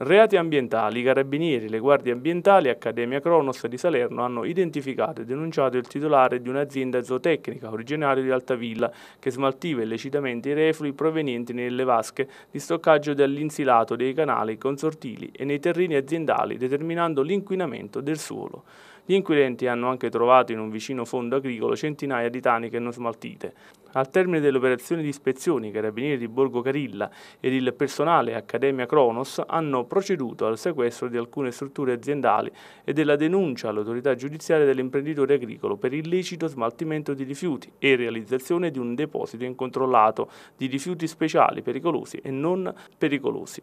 Reati ambientali, i carabinieri, le guardie ambientali e Accademia Cronos di Salerno hanno identificato e denunciato il titolare di un'azienda zootecnica originaria di Altavilla che smaltiva illecitamente i reflui provenienti nelle vasche di stoccaggio dell'insilato dei canali consortili e nei terreni aziendali determinando l'inquinamento del suolo. Gli inquirenti hanno anche trovato in un vicino fondo agricolo centinaia di taniche non smaltite. Al termine dell'operazione di ispezioni, i carabinieri di Borgo Carilla ed il personale Accademia Cronos hanno proceduto al sequestro di alcune strutture aziendali e della denuncia all'autorità giudiziaria dell'imprenditore agricolo per illecito smaltimento di rifiuti e realizzazione di un deposito incontrollato di rifiuti speciali pericolosi e non pericolosi.